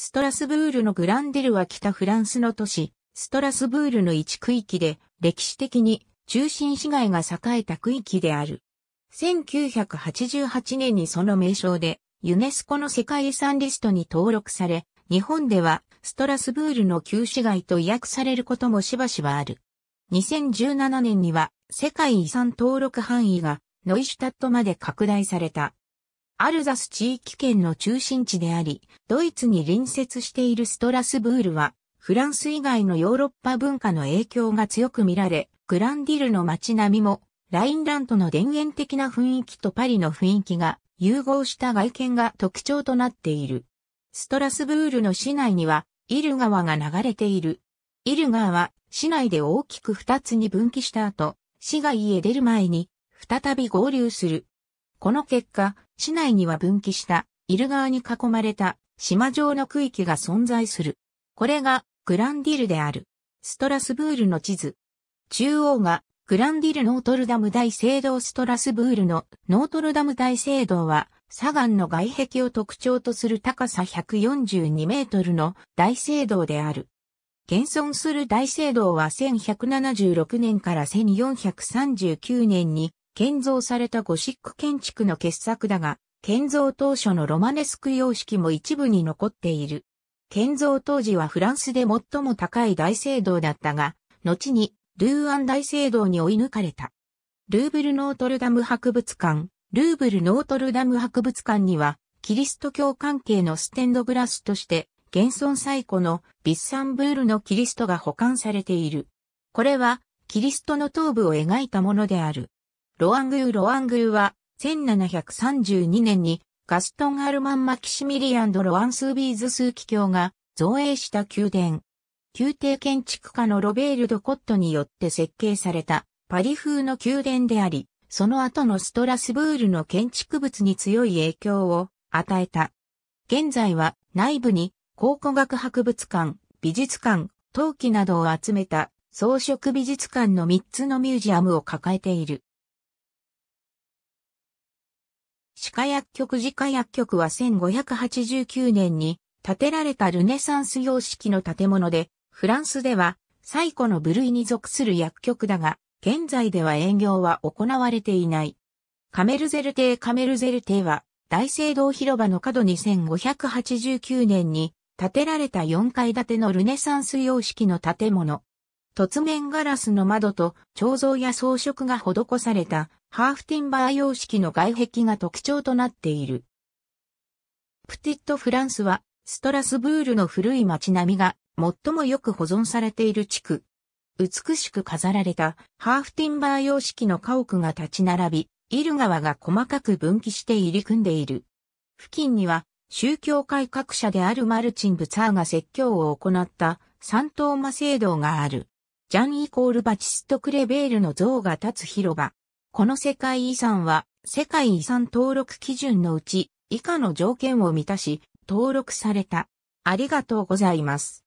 ストラスブールのグランデルは北フランスの都市、ストラスブールの一区域で、歴史的に中心市街が栄えた区域である。1988年にその名称で、ユネスコの世界遺産リストに登録され、日本ではストラスブールの旧市街と訳されることもしばしばある。2017年には世界遺産登録範囲がノイシュタットまで拡大された。アルザス地域圏の中心地であり、ドイツに隣接しているストラスブールは、フランス以外のヨーロッパ文化の影響が強く見られ、グランディルの街並みも、ラインラントの田園的な雰囲気とパリの雰囲気が融合した外見が特徴となっている。ストラスブールの市内には、イル川が流れている。イル川は市内で大きく2つに分岐した後、市外へ出る前に再び合流する。この結果、市内には分岐した、イル川に囲まれた、島状の区域が存在する。これが、グランディルである。ストラスブールの地図。中央が、グランディルノートルダム大聖堂ストラスブールのノートルダム大聖堂は、砂岩の外壁を特徴とする高さ142メートルの大聖堂である。現存する大聖堂は1176年から1439年に建造されたゴシック建築の傑作だが、建造当初のロマネスク様式も一部に残っている。建造当時はフランスで最も高い大聖堂だったが、後にルーアン大聖堂に追い抜かれた。ルーブルノートルダム博物館、ルーブルノートルダム博物館には、キリスト教関係のステンドグラスとして、現存最古のビッサンブールのキリストが保管されている。これは、キリストの頭部を描いたものである。ロアングー・ロアングーは、1732年にガストン・アルマン・マキシミリアン・ド・ロアンスービーズ枢機教が造営した宮殿。宮廷建築家のロベール・ド・コットによって設計されたパリ風の宮殿であり、その後のストラスブールの建築物に強い影響を与えた。現在は内部に考古学博物館、美術館、陶器などを集めた装飾美術館の3つのミュージアムを抱えている。歯科薬局自家薬局は1589年に建てられたルネサンス様式の建物で、フランスでは最古の部類に属する薬局だが、現在では営業は行われていない。カメルゼル邸カメルゼル邸は、大聖堂広場の角に1589年に建てられた4階建てのルネサンス様式の建物。突面ガラスの窓と彫像や装飾が施されたハーフティンバー様式の外壁が特徴となっている。プティットフランスはストラスブールの古い街並みが最もよく保存されている地区。美しく飾られたハーフティンバー様式の家屋が立ち並び、イル川が細かく分岐して入り組んでいる。付近には宗教改革者であるマルチン・ブツァーが説教を行ったサントーマ聖堂がある。ジャンイコールバチストクレベールの像が立つ広場。この世界遺産は、世界遺産登録基準のうち、以下の条件を満たし、登録された。ありがとうございます。